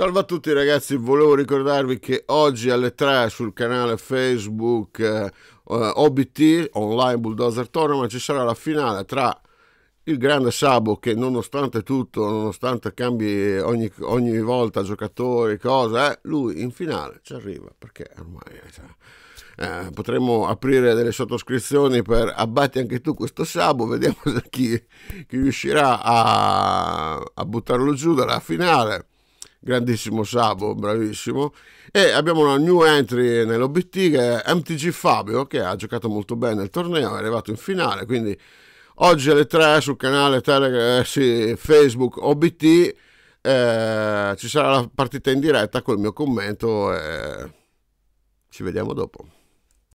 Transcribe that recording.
Salve a tutti ragazzi, volevo ricordarvi che oggi alle 3 sul canale Facebook eh, eh OBT, Online Bulldozer Tournament, ci sarà la finale tra il grande Sabo che nonostante tutto, nonostante cambi ogni, ogni volta giocatori, cosa, eh, lui in finale ci arriva perché ormai... Eh, cioè, eh, potremmo aprire delle sottoscrizioni per abbatti anche tu questo Sabo, vediamo chi, chi riuscirà a, a buttarlo giù dalla finale grandissimo Sabo, bravissimo. E abbiamo una new entry nell'OBT che è MTG Fabio, che ha giocato molto bene il torneo, è arrivato in finale, quindi oggi alle 3 sul canale Telegram, eh, sì, Facebook OBT eh, ci sarà la partita in diretta col mio commento e ci vediamo dopo.